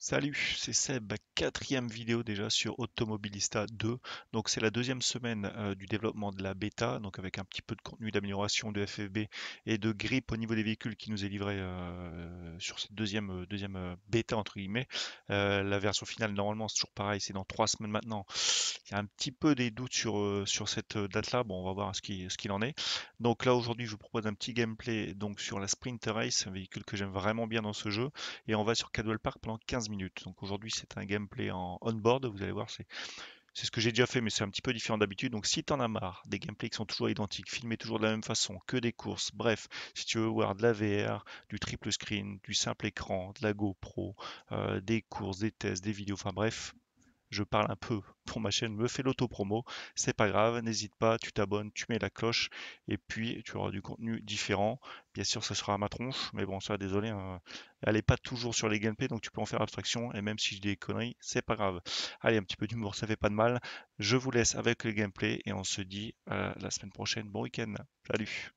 Salut, c'est Seb, quatrième vidéo déjà sur Automobilista 2. Donc c'est la deuxième semaine euh, du développement de la bêta, donc avec un petit peu de contenu d'amélioration de FFB et de GRIP au niveau des véhicules qui nous est livré euh, sur cette deuxième, euh, deuxième bêta entre guillemets. la version finale normalement c'est toujours pareil, c'est dans trois semaines maintenant. Il y a un petit peu des doutes sur, sur cette date-là, bon on va voir ce qu'il ce qu'il en est. Donc là aujourd'hui je vous propose un petit gameplay donc sur la Sprinter Race, un véhicule que j'aime vraiment bien dans ce jeu, et on va sur Cadwell Park pendant 15 minutes. Donc aujourd'hui, c'est un gameplay en on-board. Vous allez voir, c'est c'est ce que j'ai déjà fait, mais c'est un petit peu différent d'habitude. Donc si en as marre, des gameplays qui sont toujours identiques, filmés toujours de la même façon, que des courses, bref, si tu veux voir de la VR, du triple screen, du simple écran, de la GoPro, euh, des courses, des tests, des vidéos, enfin bref, je parle un peu pour ma chaîne, me fais l'auto-promo, c'est pas grave, n'hésite pas, tu t'abonnes, tu mets la cloche, et puis tu auras du contenu différent. Bien sûr, ce sera à ma tronche, mais bon, ça, désolé, hein. elle n'est pas toujours sur les gameplays, donc tu peux en faire abstraction, et même si je dis des conneries, c'est pas grave. Allez, un petit peu d'humour, ça fait pas de mal. Je vous laisse avec le gameplay, et on se dit à euh, la semaine prochaine, bon week-end, salut